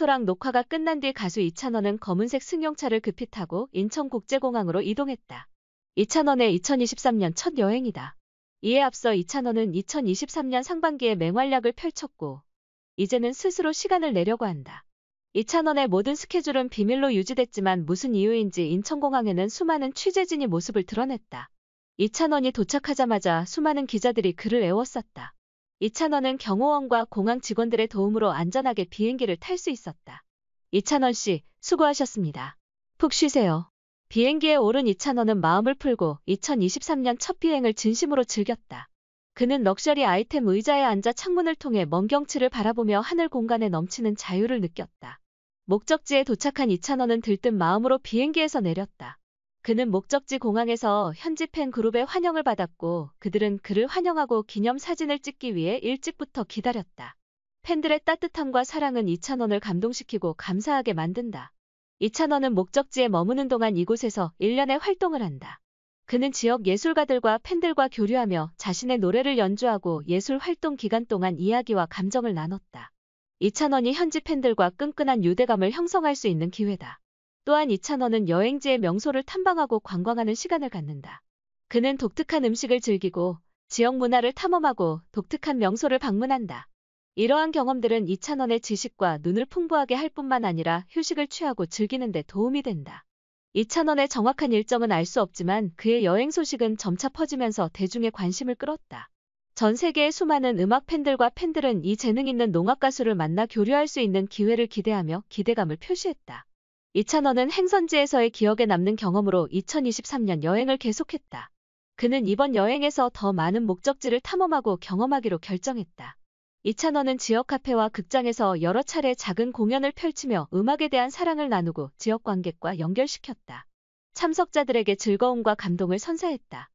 레스토랑 녹화가 끝난 뒤 가수 이찬원은 검은색 승용차를 급히 타고 인천국제공항으로 이동했다. 이찬원의 2023년 첫 여행이다. 이에 앞서 이찬원은 2023년 상반기에 맹활약을 펼쳤고 이제는 스스로 시간을 내려고 한다. 이찬원의 모든 스케줄은 비밀로 유지됐지만 무슨 이유인지 인천공항에는 수많은 취재진이 모습을 드러냈다. 이찬원이 도착하자마자 수많은 기자들이 그를 애워쌌다. 이찬원은 경호원과 공항 직원들의 도움으로 안전하게 비행기를 탈 수 있었다. 이찬원 씨, 수고하셨습니다. 푹 쉬세요. 비행기에 오른 이찬원은 마음을 풀고 2023년 첫 비행을 진심으로 즐겼다. 그는 럭셔리 아이템 의자에 앉아 창문을 통해 먼 경치를 바라보며 하늘 공간에 넘치는 자유를 느꼈다. 목적지에 도착한 이찬원은 들뜬 마음으로 비행기에서 내렸다. 그는 목적지 공항에서 현지 팬 그룹의 환영을 받았고 그들은 그를 환영하고 기념 사진을 찍기 위해 일찍부터 기다렸다. 팬들의 따뜻함과 사랑은 이찬원을 감동시키고 감사하게 만든다. 이찬원은 목적지에 머무는 동안 이곳에서 1년의 활동을 한다. 그는 지역 예술가들과 팬들과 교류하며 자신의 노래를 연주하고 예술 활동 기간 동안 이야기와 감정을 나눴다. 이찬원이 현지 팬들과 끈끈한 유대감을 형성할 수 있는 기회다. 또한 이찬원은 여행지의 명소를 탐방하고 관광하는 시간을 갖는다. 그는 독특한 음식을 즐기고 지역 문화를 탐험하고 독특한 명소를 방문한다. 이러한 경험들은 이찬원의 지식과 눈을 풍부하게 할 뿐만 아니라 휴식을 취하고 즐기는 데 도움이 된다. 이찬원의 정확한 일정은 알 수 없지만 그의 여행 소식은 점차 퍼지면서 대중의 관심을 끌었다. 전 세계의 수많은 음악 팬들과 팬들은 이 재능 있는 농악 가수를 만나 교류할 수 있는 기회를 기대하며 기대감을 표시했다. 이찬원은 행선지에서의 기억에 남는 경험으로 2023년 여행을 계속했다. 그는 이번 여행에서 더 많은 목적지를 탐험하고 경험하기로 결정했다. 이찬원은 지역 카페와 극장에서 여러 차례 작은 공연을 펼치며 음악에 대한 사랑을 나누고 지역 관객과 연결시켰다. 참석자들에게 즐거움과 감동을 선사했다.